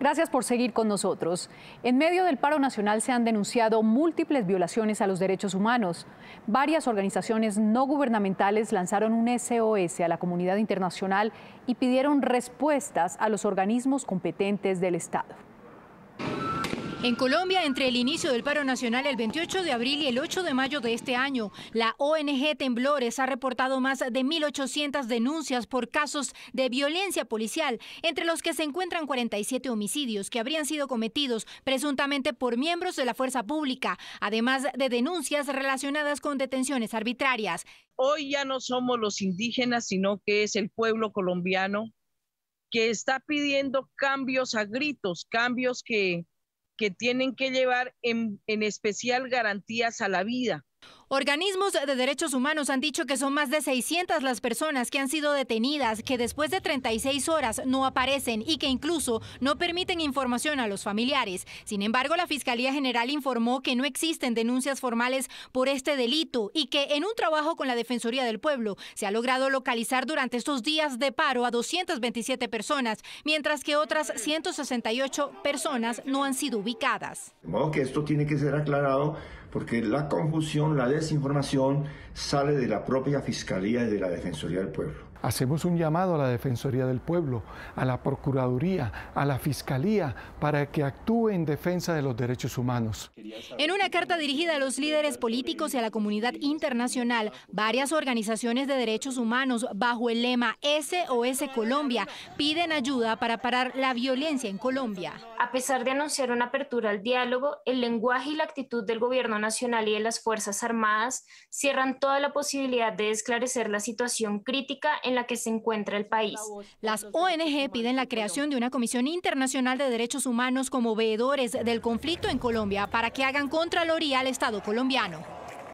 Gracias por seguir con nosotros. En medio del paro nacional se han denunciado múltiples violaciones a los derechos humanos. Varias organizaciones no gubernamentales lanzaron un SOS a la comunidad internacional y pidieron respuestas a los organismos competentes del Estado. En Colombia, entre el inicio del paro nacional el 28 de abril y el 8 de mayo de este año, la ONG Temblores ha reportado más de 1.800 denuncias por casos de violencia policial, entre los que se encuentran 47 homicidios que habrían sido cometidos presuntamente por miembros de la fuerza pública, además de denuncias relacionadas con detenciones arbitrarias. Hoy ya no somos los indígenas, sino que es el pueblo colombiano que está pidiendo cambios a gritos, cambios que que tienen que llevar en, en especial garantías a la vida. Organismos de derechos humanos han dicho que son más de 600 las personas que han sido detenidas, que después de 36 horas no aparecen y que incluso no permiten información a los familiares. Sin embargo, la Fiscalía General informó que no existen denuncias formales por este delito y que en un trabajo con la Defensoría del Pueblo se ha logrado localizar durante estos días de paro a 227 personas, mientras que otras 168 personas no han sido ubicadas. que esto tiene que ser aclarado porque la confusión, la desinformación sale de la propia Fiscalía y de la Defensoría del Pueblo. Hacemos un llamado a la Defensoría del Pueblo, a la Procuraduría, a la Fiscalía, para que actúe en defensa de los derechos humanos. En una carta dirigida a los líderes políticos y a la comunidad internacional, varias organizaciones de derechos humanos bajo el lema SOS Colombia piden ayuda para parar la violencia en Colombia. A pesar de anunciar una apertura al diálogo, el lenguaje y la actitud del gobierno nacional y de las Fuerzas Armadas cierran toda la posibilidad de esclarecer la situación crítica en en la que se encuentra el país. Las ONG piden la creación de una Comisión Internacional de Derechos Humanos como veedores del conflicto en Colombia para que hagan contraloría al Estado colombiano.